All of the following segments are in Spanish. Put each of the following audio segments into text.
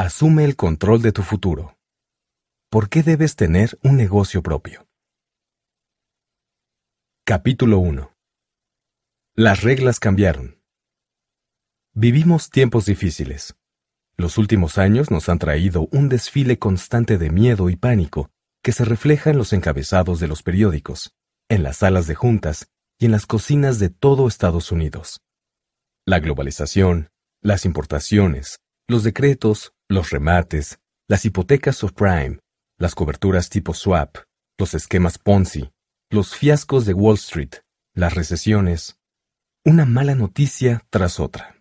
Asume el control de tu futuro. ¿Por qué debes tener un negocio propio? Capítulo 1. Las reglas cambiaron. Vivimos tiempos difíciles. Los últimos años nos han traído un desfile constante de miedo y pánico que se refleja en los encabezados de los periódicos, en las salas de juntas y en las cocinas de todo Estados Unidos. La globalización, las importaciones, los decretos, los remates, las hipotecas subprime, las coberturas tipo swap, los esquemas Ponzi, los fiascos de Wall Street, las recesiones, una mala noticia tras otra.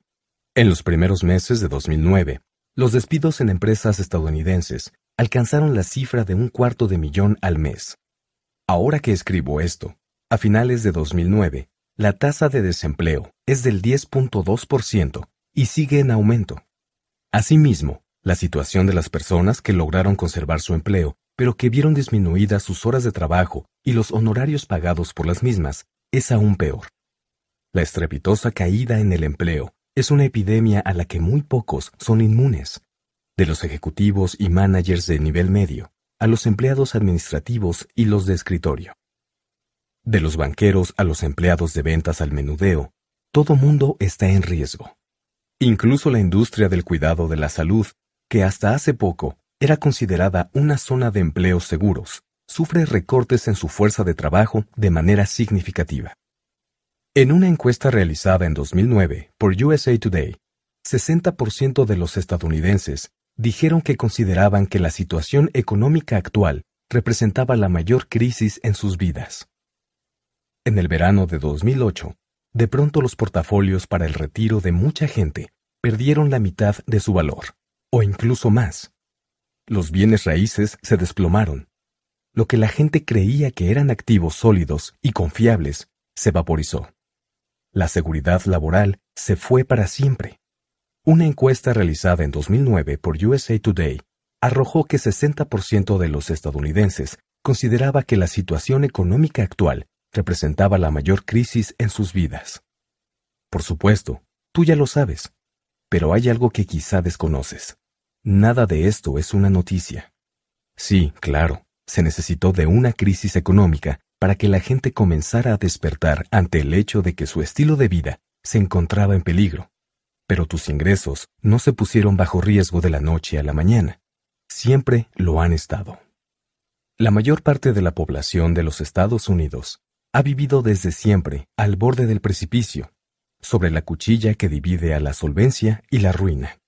En los primeros meses de 2009, los despidos en empresas estadounidenses alcanzaron la cifra de un cuarto de millón al mes. Ahora que escribo esto, a finales de 2009, la tasa de desempleo es del 10.2% y sigue en aumento. Asimismo, la situación de las personas que lograron conservar su empleo, pero que vieron disminuidas sus horas de trabajo y los honorarios pagados por las mismas, es aún peor. La estrepitosa caída en el empleo es una epidemia a la que muy pocos son inmunes. De los ejecutivos y managers de nivel medio, a los empleados administrativos y los de escritorio. De los banqueros a los empleados de ventas al menudeo, todo mundo está en riesgo. Incluso la industria del cuidado de la salud que hasta hace poco era considerada una zona de empleos seguros, sufre recortes en su fuerza de trabajo de manera significativa. En una encuesta realizada en 2009 por USA Today, 60% de los estadounidenses dijeron que consideraban que la situación económica actual representaba la mayor crisis en sus vidas. En el verano de 2008, de pronto los portafolios para el retiro de mucha gente perdieron la mitad de su valor o incluso más. Los bienes raíces se desplomaron. Lo que la gente creía que eran activos sólidos y confiables se vaporizó. La seguridad laboral se fue para siempre. Una encuesta realizada en 2009 por USA Today arrojó que 60% de los estadounidenses consideraba que la situación económica actual representaba la mayor crisis en sus vidas. Por supuesto, tú ya lo sabes, pero hay algo que quizá desconoces. Nada de esto es una noticia. Sí, claro, se necesitó de una crisis económica para que la gente comenzara a despertar ante el hecho de que su estilo de vida se encontraba en peligro. Pero tus ingresos no se pusieron bajo riesgo de la noche a la mañana. Siempre lo han estado. La mayor parte de la población de los Estados Unidos ha vivido desde siempre al borde del precipicio, sobre la cuchilla que divide a la solvencia y la ruina.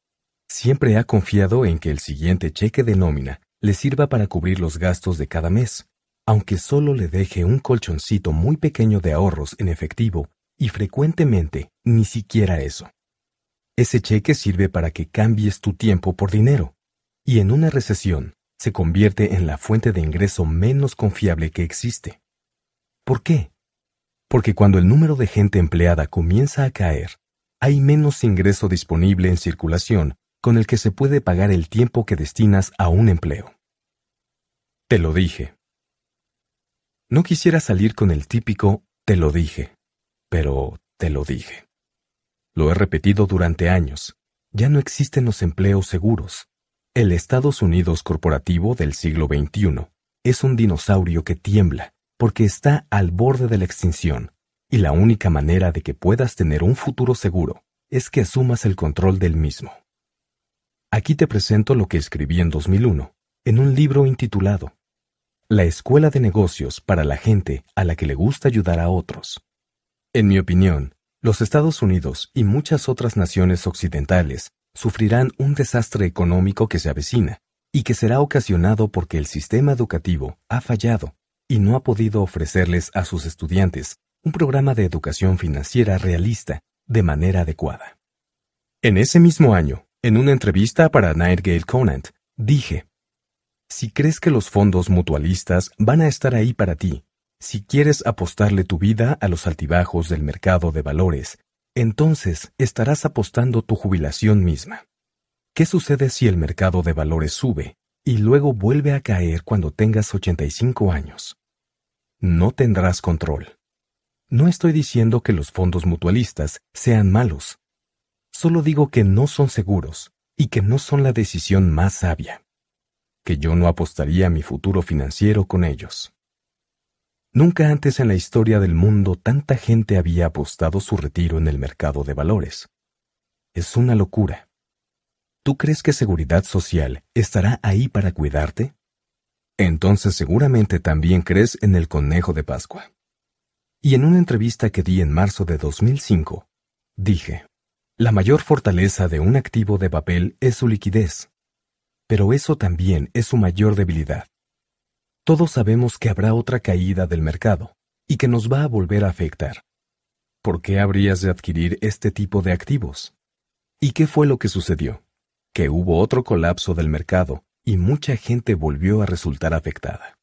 Siempre ha confiado en que el siguiente cheque de nómina le sirva para cubrir los gastos de cada mes, aunque solo le deje un colchoncito muy pequeño de ahorros en efectivo y frecuentemente ni siquiera eso. Ese cheque sirve para que cambies tu tiempo por dinero, y en una recesión se convierte en la fuente de ingreso menos confiable que existe. ¿Por qué? Porque cuando el número de gente empleada comienza a caer, hay menos ingreso disponible en circulación con el que se puede pagar el tiempo que destinas a un empleo. Te lo dije. No quisiera salir con el típico te lo dije, pero te lo dije. Lo he repetido durante años. Ya no existen los empleos seguros. El Estados Unidos corporativo del siglo XXI es un dinosaurio que tiembla porque está al borde de la extinción y la única manera de que puedas tener un futuro seguro es que asumas el control del mismo. Aquí te presento lo que escribí en 2001, en un libro intitulado La Escuela de Negocios para la gente a la que le gusta ayudar a otros. En mi opinión, los Estados Unidos y muchas otras naciones occidentales sufrirán un desastre económico que se avecina y que será ocasionado porque el sistema educativo ha fallado y no ha podido ofrecerles a sus estudiantes un programa de educación financiera realista de manera adecuada. En ese mismo año, en una entrevista para Nightgale Conant, dije, Si crees que los fondos mutualistas van a estar ahí para ti, si quieres apostarle tu vida a los altibajos del mercado de valores, entonces estarás apostando tu jubilación misma. ¿Qué sucede si el mercado de valores sube y luego vuelve a caer cuando tengas 85 años? No tendrás control. No estoy diciendo que los fondos mutualistas sean malos, Solo digo que no son seguros y que no son la decisión más sabia. Que yo no apostaría mi futuro financiero con ellos. Nunca antes en la historia del mundo tanta gente había apostado su retiro en el mercado de valores. Es una locura. ¿Tú crees que Seguridad Social estará ahí para cuidarte? Entonces seguramente también crees en el conejo de Pascua. Y en una entrevista que di en marzo de 2005, dije, la mayor fortaleza de un activo de papel es su liquidez, pero eso también es su mayor debilidad. Todos sabemos que habrá otra caída del mercado y que nos va a volver a afectar. ¿Por qué habrías de adquirir este tipo de activos? ¿Y qué fue lo que sucedió? Que hubo otro colapso del mercado y mucha gente volvió a resultar afectada.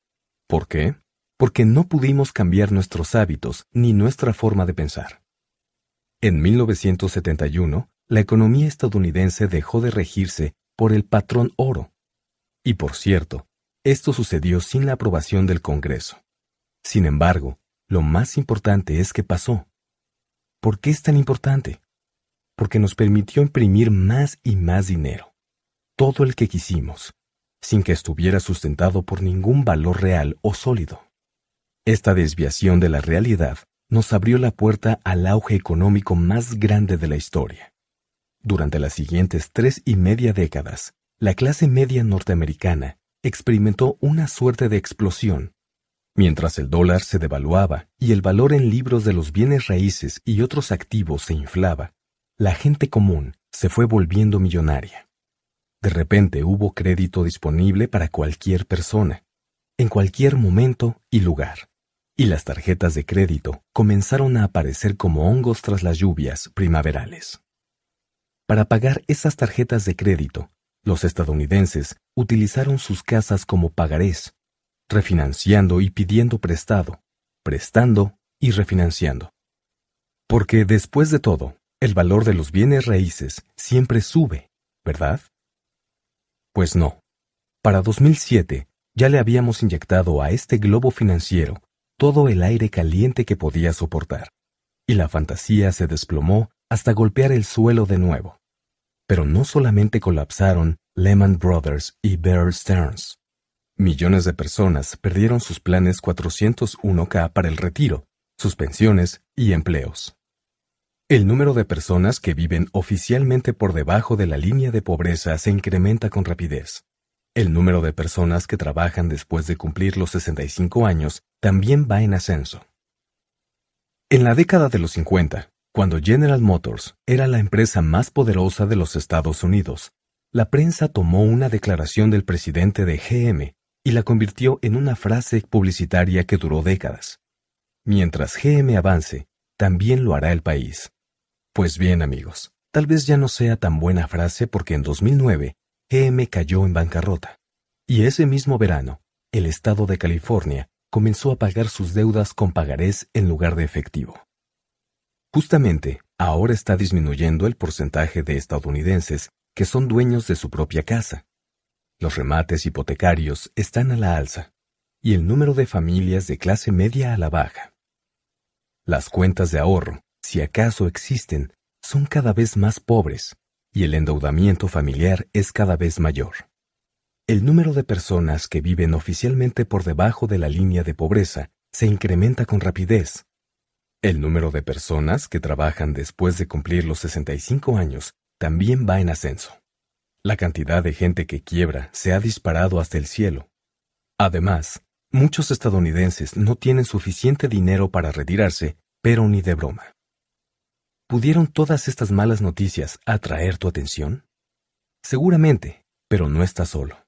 ¿Por qué? Porque no pudimos cambiar nuestros hábitos ni nuestra forma de pensar. En 1971, la economía estadounidense dejó de regirse por el patrón oro. Y por cierto, esto sucedió sin la aprobación del Congreso. Sin embargo, lo más importante es que pasó. ¿Por qué es tan importante? Porque nos permitió imprimir más y más dinero, todo el que quisimos, sin que estuviera sustentado por ningún valor real o sólido. Esta desviación de la realidad nos abrió la puerta al auge económico más grande de la historia. Durante las siguientes tres y media décadas, la clase media norteamericana experimentó una suerte de explosión. Mientras el dólar se devaluaba y el valor en libros de los bienes raíces y otros activos se inflaba, la gente común se fue volviendo millonaria. De repente hubo crédito disponible para cualquier persona, en cualquier momento y lugar y las tarjetas de crédito comenzaron a aparecer como hongos tras las lluvias primaverales. Para pagar esas tarjetas de crédito, los estadounidenses utilizaron sus casas como pagarés, refinanciando y pidiendo prestado, prestando y refinanciando. Porque después de todo, el valor de los bienes raíces siempre sube, ¿verdad? Pues no. Para 2007 ya le habíamos inyectado a este globo financiero todo el aire caliente que podía soportar, y la fantasía se desplomó hasta golpear el suelo de nuevo. Pero no solamente colapsaron Lehman Brothers y Bear Stearns. Millones de personas perdieron sus planes 401k para el retiro, sus pensiones y empleos. El número de personas que viven oficialmente por debajo de la línea de pobreza se incrementa con rapidez. El número de personas que trabajan después de cumplir los 65 años también va en ascenso. En la década de los 50, cuando General Motors era la empresa más poderosa de los Estados Unidos, la prensa tomó una declaración del presidente de GM y la convirtió en una frase publicitaria que duró décadas. Mientras GM avance, también lo hará el país. Pues bien, amigos, tal vez ya no sea tan buena frase porque en 2009 GM cayó en bancarrota. Y ese mismo verano, el estado de California comenzó a pagar sus deudas con pagarés en lugar de efectivo. Justamente, ahora está disminuyendo el porcentaje de estadounidenses que son dueños de su propia casa. Los remates hipotecarios están a la alza y el número de familias de clase media a la baja. Las cuentas de ahorro, si acaso existen, son cada vez más pobres y el endeudamiento familiar es cada vez mayor. El número de personas que viven oficialmente por debajo de la línea de pobreza se incrementa con rapidez. El número de personas que trabajan después de cumplir los 65 años también va en ascenso. La cantidad de gente que quiebra se ha disparado hasta el cielo. Además, muchos estadounidenses no tienen suficiente dinero para retirarse, pero ni de broma. ¿Pudieron todas estas malas noticias atraer tu atención? Seguramente, pero no estás solo.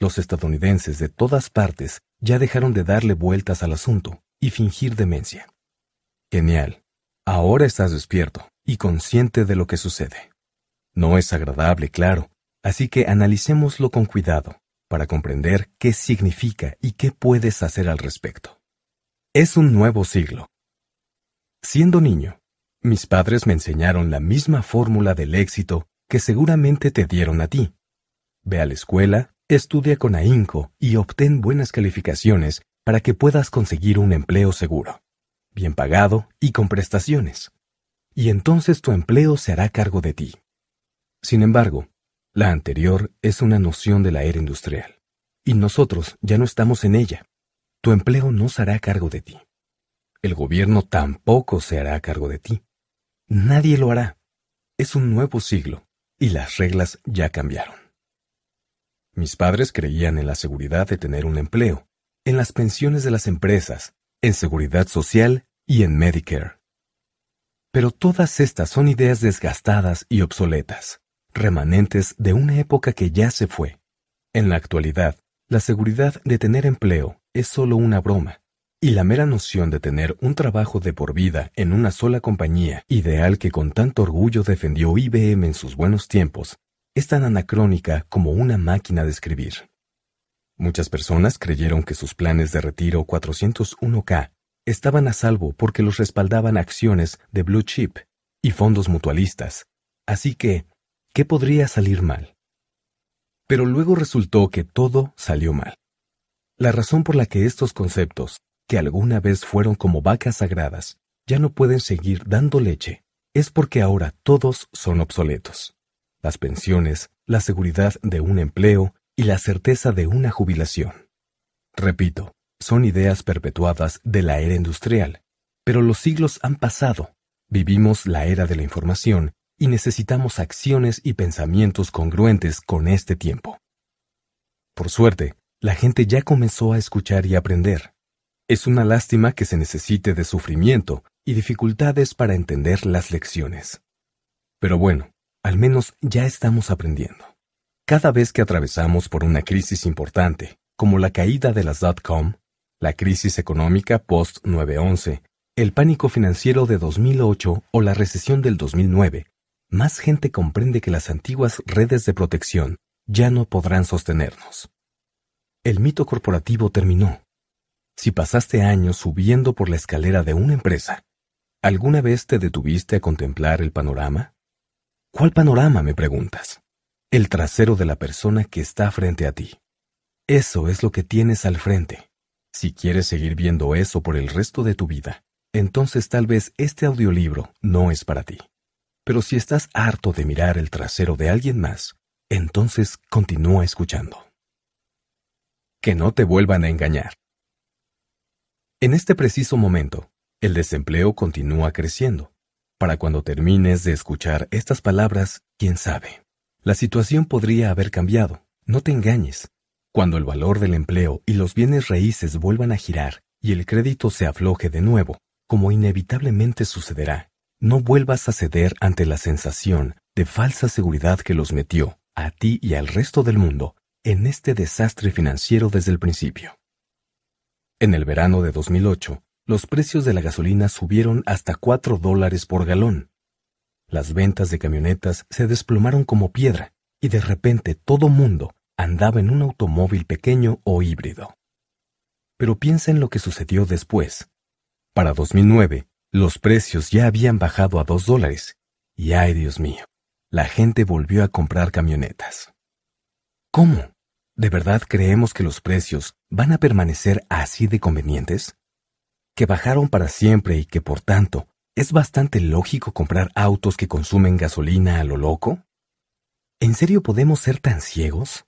Los estadounidenses de todas partes ya dejaron de darle vueltas al asunto y fingir demencia. Genial. Ahora estás despierto y consciente de lo que sucede. No es agradable, claro, así que analicémoslo con cuidado para comprender qué significa y qué puedes hacer al respecto. Es un nuevo siglo. Siendo niño, mis padres me enseñaron la misma fórmula del éxito que seguramente te dieron a ti. Ve a la escuela, estudia con ahínco y obtén buenas calificaciones para que puedas conseguir un empleo seguro, bien pagado y con prestaciones. Y entonces tu empleo se hará cargo de ti. Sin embargo, la anterior es una noción de la era industrial, y nosotros ya no estamos en ella. Tu empleo no se hará cargo de ti. El gobierno tampoco se hará cargo de ti. Nadie lo hará. Es un nuevo siglo y las reglas ya cambiaron. Mis padres creían en la seguridad de tener un empleo, en las pensiones de las empresas, en seguridad social y en Medicare. Pero todas estas son ideas desgastadas y obsoletas, remanentes de una época que ya se fue. En la actualidad, la seguridad de tener empleo es solo una broma, y la mera noción de tener un trabajo de por vida en una sola compañía, ideal que con tanto orgullo defendió IBM en sus buenos tiempos, es tan anacrónica como una máquina de escribir. Muchas personas creyeron que sus planes de retiro 401k estaban a salvo porque los respaldaban acciones de blue chip y fondos mutualistas. Así que, ¿qué podría salir mal? Pero luego resultó que todo salió mal. La razón por la que estos conceptos que alguna vez fueron como vacas sagradas, ya no pueden seguir dando leche, es porque ahora todos son obsoletos. Las pensiones, la seguridad de un empleo y la certeza de una jubilación. Repito, son ideas perpetuadas de la era industrial, pero los siglos han pasado, vivimos la era de la información y necesitamos acciones y pensamientos congruentes con este tiempo. Por suerte, la gente ya comenzó a escuchar y aprender. Es una lástima que se necesite de sufrimiento y dificultades para entender las lecciones. Pero bueno, al menos ya estamos aprendiendo. Cada vez que atravesamos por una crisis importante, como la caída de las dot-com, la crisis económica post-911, el pánico financiero de 2008 o la recesión del 2009, más gente comprende que las antiguas redes de protección ya no podrán sostenernos. El mito corporativo terminó si pasaste años subiendo por la escalera de una empresa, ¿alguna vez te detuviste a contemplar el panorama? ¿Cuál panorama, me preguntas? El trasero de la persona que está frente a ti. Eso es lo que tienes al frente. Si quieres seguir viendo eso por el resto de tu vida, entonces tal vez este audiolibro no es para ti. Pero si estás harto de mirar el trasero de alguien más, entonces continúa escuchando. Que no te vuelvan a engañar. En este preciso momento, el desempleo continúa creciendo. Para cuando termines de escuchar estas palabras, quién sabe. La situación podría haber cambiado. No te engañes. Cuando el valor del empleo y los bienes raíces vuelvan a girar y el crédito se afloje de nuevo, como inevitablemente sucederá, no vuelvas a ceder ante la sensación de falsa seguridad que los metió, a ti y al resto del mundo, en este desastre financiero desde el principio. En el verano de 2008, los precios de la gasolina subieron hasta 4 dólares por galón. Las ventas de camionetas se desplomaron como piedra y de repente todo mundo andaba en un automóvil pequeño o híbrido. Pero piensa en lo que sucedió después. Para 2009, los precios ya habían bajado a 2 dólares y ay Dios mío, la gente volvió a comprar camionetas. ¿Cómo? ¿De verdad creemos que los precios van a permanecer así de convenientes? Que bajaron para siempre y que, por tanto, es bastante lógico comprar autos que consumen gasolina a lo loco? ¿En serio podemos ser tan ciegos?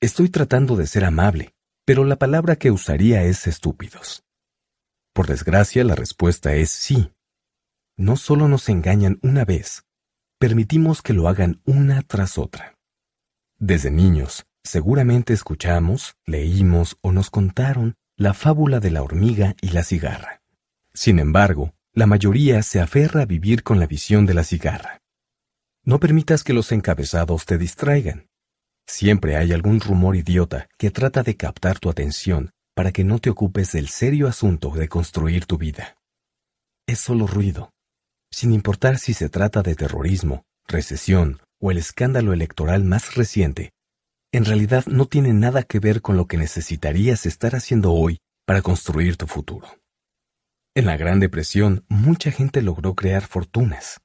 Estoy tratando de ser amable, pero la palabra que usaría es estúpidos. Por desgracia, la respuesta es sí. No solo nos engañan una vez, permitimos que lo hagan una tras otra. Desde niños, Seguramente escuchamos, leímos o nos contaron la fábula de la hormiga y la cigarra. Sin embargo, la mayoría se aferra a vivir con la visión de la cigarra. No permitas que los encabezados te distraigan. Siempre hay algún rumor idiota que trata de captar tu atención para que no te ocupes del serio asunto de construir tu vida. Es solo ruido, sin importar si se trata de terrorismo, recesión o el escándalo electoral más reciente en realidad no tiene nada que ver con lo que necesitarías estar haciendo hoy para construir tu futuro. En la Gran Depresión, mucha gente logró crear fortunas.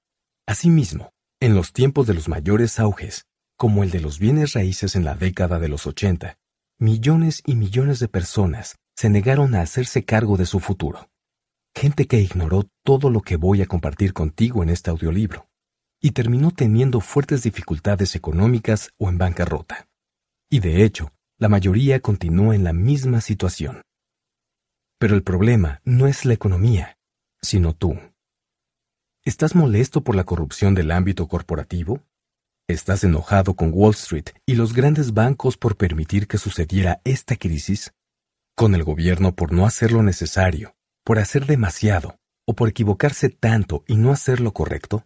Asimismo, en los tiempos de los mayores auges, como el de los bienes raíces en la década de los 80, millones y millones de personas se negaron a hacerse cargo de su futuro. Gente que ignoró todo lo que voy a compartir contigo en este audiolibro y terminó teniendo fuertes dificultades económicas o en bancarrota y de hecho, la mayoría continúa en la misma situación. Pero el problema no es la economía, sino tú. ¿Estás molesto por la corrupción del ámbito corporativo? ¿Estás enojado con Wall Street y los grandes bancos por permitir que sucediera esta crisis? ¿Con el gobierno por no hacer lo necesario, por hacer demasiado o por equivocarse tanto y no hacer lo correcto?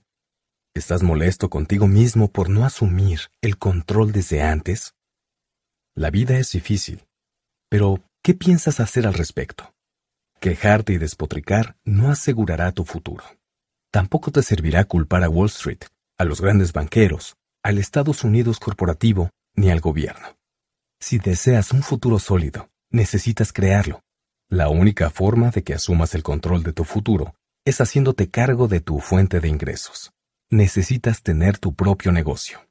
¿Estás molesto contigo mismo por no asumir el control desde antes? La vida es difícil, pero ¿qué piensas hacer al respecto? Quejarte y despotricar no asegurará tu futuro. Tampoco te servirá culpar a Wall Street, a los grandes banqueros, al Estados Unidos corporativo ni al gobierno. Si deseas un futuro sólido, necesitas crearlo. La única forma de que asumas el control de tu futuro es haciéndote cargo de tu fuente de ingresos. Necesitas tener tu propio negocio.